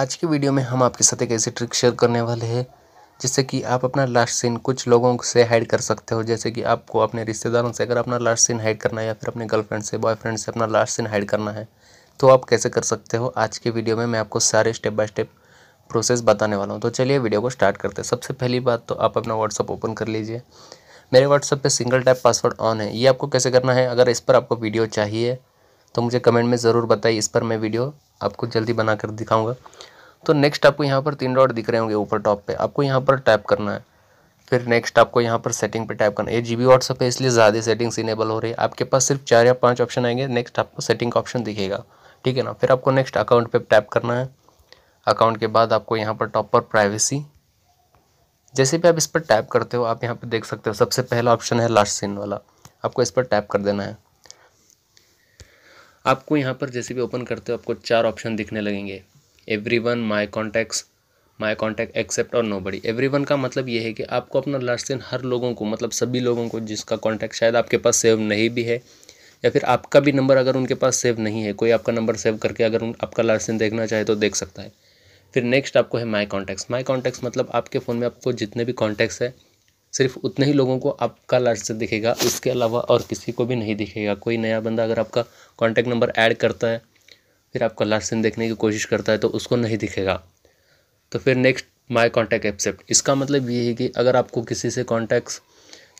आज की वीडियो में हम आपके साथ एक ऐसी ट्रिक शेयर करने वाले हैं जिससे कि आप अपना लास्ट सीन कुछ लोगों से हाइड कर सकते हो जैसे कि आपको अपने रिश्तेदारों से अगर अपना लास्ट सीन हाइड करना है या फिर अपने गर्लफ्रेंड से बॉयफ्रेंड से अपना लास्ट सीन हाइड करना है तो आप कैसे कर सकते हो आज की वीडियो में मैं आपको सारे स्टेप बाय स्टेप प्रोसेस बताने वाला हूँ तो चलिए वीडियो को स्टार्ट करते हैं सबसे पहली बात तो आप अपना व्हाट्सअप ओपन कर लीजिए मेरे व्हाट्सअप पे सिंगल टैप पासवर्ड ऑन है ये आपको कैसे करना है अगर इस पर आपको वीडियो चाहिए तो मुझे कमेंट में ज़रूर बताइए इस पर मैं वीडियो आपको जल्दी बना कर दिखाऊँगा तो नेक्स्ट आपको यहाँ पर तीन डॉट दिख रहे होंगे ऊपर टॉप पे आपको यहाँ पर टैप करना है फिर नेक्स्ट आपको यहाँ पर सेटिंग पे टैप करना है ये जी बी व्हाट्सअप है इसलिए ज़्यादा सेटिंग्स इनेबल हो रही है आपके पास सिर्फ चार या पाँच ऑप्शन आएंगे नेक्स्ट आपको सेटिंग का ऑप्शन दिखेगा ठीक है ना फिर आपको नेक्स्ट अकाउंट पे टैप करना है अकाउंट के बाद आपको यहाँ पर टॉप पर प्राइवेसी जैसे भी आप इस पर टैप करते हो आप यहाँ पर देख सकते हो सबसे पहला ऑप्शन है लास्ट सीन वाला आपको इस पर टैप कर देना है आपको यहाँ पर जैसे भी ओपन करते हो आपको चार ऑप्शन दिखने लगेंगे everyone my contacts my contact except और नो बड़ी एवरी वन का मतलब ये है कि आपको अपना लास्ट दिन हर लोगों को मतलब सभी लोगों को जिसका कॉन्टैक्ट शायद आपके पास सेव नहीं भी है या फिर आपका भी नंबर अगर उनके पास सेव नहीं है कोई आपका नंबर सेव करके अगर उन आपका लास्ट दिन देखना चाहे तो देख सकता है फिर नेक्स्ट आपको है माई कॉन्टैक्ट्स माई कॉन्टैक्ट्स मतलब आपके फ़ोन में आपको जितने भी कॉन्टैक्ट्स हैं सिर्फ उतने ही लोगों को आपका लास्ट दिखेगा इसके अलावा और किसी को भी नहीं दिखेगा कोई नया बंदा अगर आपका कॉन्टैक्ट नंबर ऐड करता है फिर आपका लास्ट सीन देखने की कोशिश करता है तो उसको नहीं दिखेगा तो फिर नेक्स्ट माय कॉन्टैक्ट एक्सेप्ट इसका मतलब ये है कि अगर आपको किसी से कॉन्टैक्ट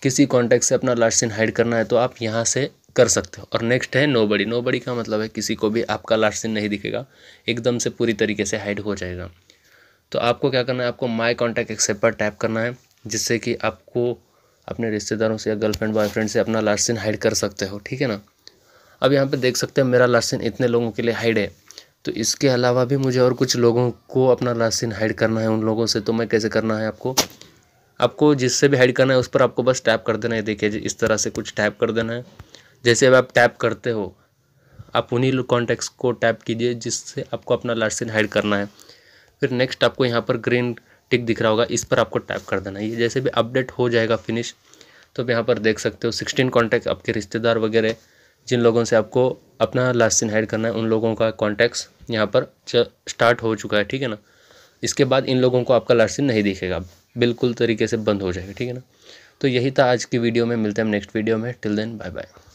किसी कॉन्टैक्ट से अपना लास्ट सीन हाइड करना है तो आप यहाँ से कर सकते हो और नेक्स्ट है नो बड़ी नो बड़ी का मतलब है किसी को भी आपका लास्ट सीन नहीं दिखेगा एकदम से पूरी तरीके से हाइड हो जाएगा तो आपको क्या करना है आपको माय कॉन्टैक्ट एक्सेप्ट पर टैप करना है जिससे कि आपको अपने रिश्तेदारों से या गर्लफ्रेंड बॉयफ्रेंड से अपना लास्ट सीन हाइड कर सकते हो ठीक है ना अब यहाँ पे देख सकते हैं मेरा लास्ट सीन इतने लोगों के लिए हाइड है तो इसके अलावा भी मुझे और कुछ लोगों को अपना लास्ट सीन हाइड करना है उन लोगों से तो मैं कैसे करना है आपको आपको जिससे भी हाइड करना है उस पर आपको बस टैप कर देना है देखिए इस तरह से कुछ टैप कर देना है जैसे अब आप टैप करते हो आप उन्हीं कॉन्टैक्ट्स को टैप कीजिए जिससे आपको अपना लास्ट सीन हाइड करना है फिर नेक्स्ट आपको यहाँ पर ग्रीन टिक दिख रहा होगा इस पर आपको टैप कर देना ये जैसे भी अपडेट हो जाएगा फिनिश तो आप यहाँ पर देख सकते हो सिक्सटीन कॉन्टैक्ट आपके रिश्तेदार वगैरह जिन लोगों से आपको अपना लास्ट सीन हाइड करना है उन लोगों का कॉन्टैक्ट्स यहाँ पर स्टार्ट हो चुका है ठीक है ना इसके बाद इन लोगों को आपका लास्ट सीन नहीं दिखेगा बिल्कुल तरीके से बंद हो जाएगा ठीक है ना तो यही था आज की वीडियो में मिलते हैं नेक्स्ट वीडियो में टिल देन बाय बाय